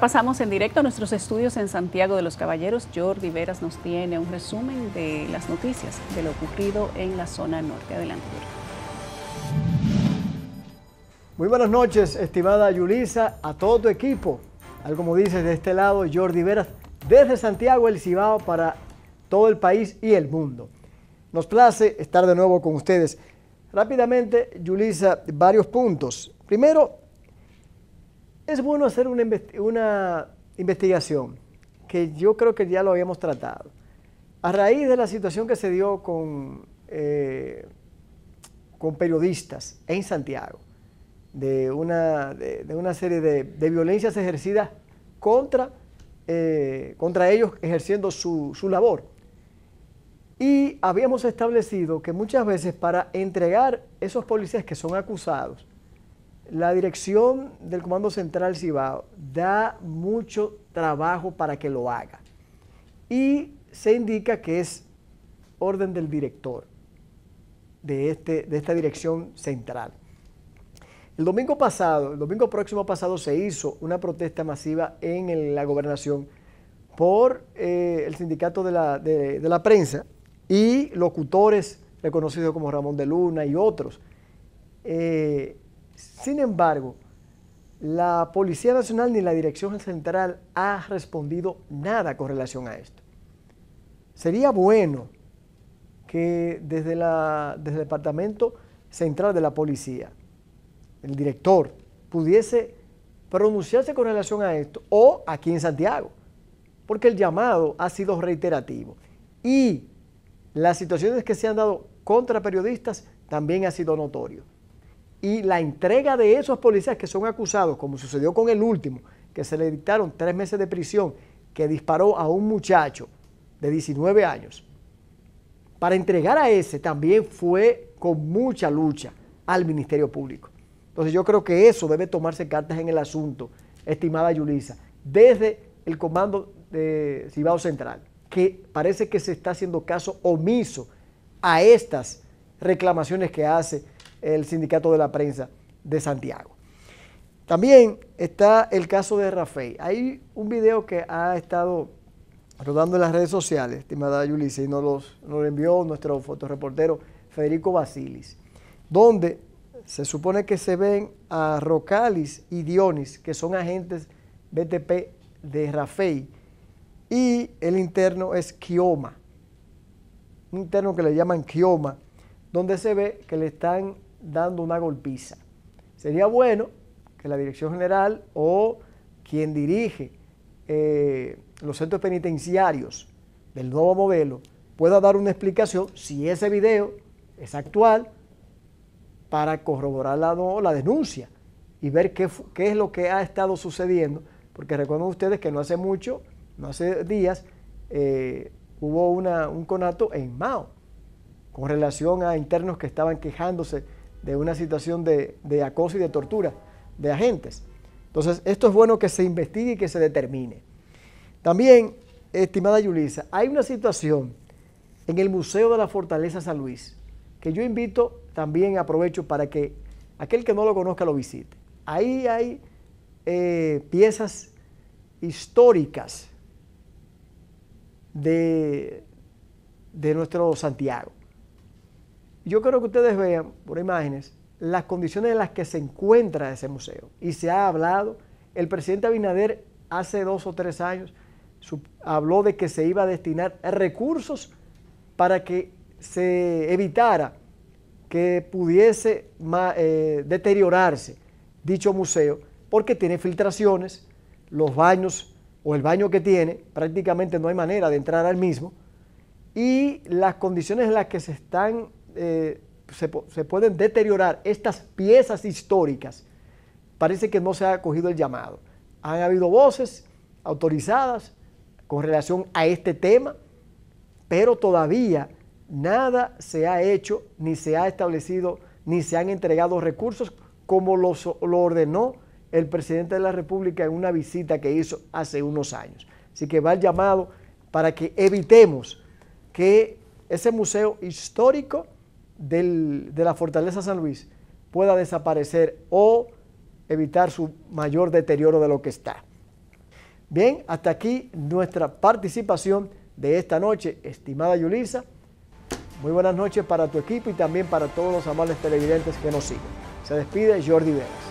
Pasamos en directo a nuestros estudios en Santiago de los Caballeros. Jordi Veras nos tiene un resumen de las noticias de lo ocurrido en la zona norte. Adelante, Jordi. Muy buenas noches, estimada Yulisa, a todo tu equipo. Algo como dices, de este lado, Jordi Veras, desde Santiago, el Cibao, para todo el país y el mundo. Nos place estar de nuevo con ustedes. Rápidamente, Yulisa, varios puntos. Primero, es bueno hacer una, investigación, que yo creo que ya lo habíamos tratado. A raíz de la situación que se dio con, eh, con periodistas en Santiago, de una, una serie de, violencias ejercidas contra, eh, contra ellos ejerciendo su, su labor. Y habíamos establecido que muchas veces para entregar esos policías que son acusados la dirección del Comando Central Cibao da mucho trabajo para que lo haga. Y se indica que es orden del director de, este, de esta dirección central. El domingo pasado, el domingo próximo pasado, se hizo una protesta masiva en la gobernación por eh, el sindicato de la, prensa y locutores reconocidos como Ramón de Luna y otros. Eh, sin embargo, la Policía Nacional ni la Dirección Central ha respondido nada con relación a esto. Sería bueno que desde, el Departamento Central de la Policía, el director, pudiese pronunciarse con relación a esto, o aquí en Santiago, porque el llamado ha sido reiterativo. Y las situaciones que se han dado contra periodistas también ha sido notorio y la entrega de esos policías que son acusados, como sucedió con el último, que se le dictaron tres meses de prisión, que disparó a un muchacho de 19 años, para entregar a ese también fue con mucha lucha al Ministerio Público. Entonces yo creo que eso debe tomarse cartas en el asunto, estimada Yulisa, desde el comando de Cibao Central, que parece que se está haciendo caso omiso a estas reclamaciones que hace el Sindicato de la Prensa de Santiago. También está el caso de Rafael. Hay un video que ha estado rodando en las redes sociales, estimada Julissa y nos, lo envió nuestro fotoreportero Federico Basilis, donde se supone que se ven a Rocalis y Dionis, que son agentes BTP de Rafael, y el interno es Kioma, un interno que le llaman Kioma, donde se ve que le están dando una golpiza. Sería bueno que la Dirección General o quien dirige eh, los centros penitenciarios del nuevo modelo pueda dar una explicación si ese video es actual para corroborar la, denuncia y ver qué, es lo que ha estado sucediendo, porque recuerden ustedes que no hace mucho, no hace días, eh, hubo un conato en Mao con relación a internos que estaban quejándose de una situación de, acoso y de tortura de agentes. Entonces, esto es bueno que se investigue y que se determine. También, estimada Yulisa, hay una situación en el Museo de la Fortaleza San Luis que yo invito también, aprovecho para que aquel que no lo conozca lo visite. Ahí hay eh, piezas históricas de nuestro Santiago. Yo quiero que ustedes vean por imágenes las condiciones en las que se encuentra ese museo. Y se ha hablado, el presidente Abinader hace dos o tres años habló de que se iba a destinar recursos para que se evitara que pudiese eh, deteriorarse dicho museo, porque tiene filtraciones, los baños o el baño que tiene, prácticamente no hay manera de entrar al mismo, y las condiciones en las que se están eh, se, pueden deteriorar estas piezas históricas, parece que no se ha cogido el llamado. Han habido voces autorizadas con relación a este tema, pero todavía nada se ha hecho, ni se ha establecido, ni se han entregado recursos como lo ordenó el presidente de la República en una visita que hizo hace unos años. Así que va el llamado para que evitemos que ese museo histórico de la fortaleza San Luis pueda desaparecer o evitar su mayor deterioro de lo que está. Bien, hasta aquí nuestra participación de esta noche, estimada Yulisa. Muy buenas noches para tu equipo y también para todos los amables televidentes que nos siguen. Se despide Jordi Vélez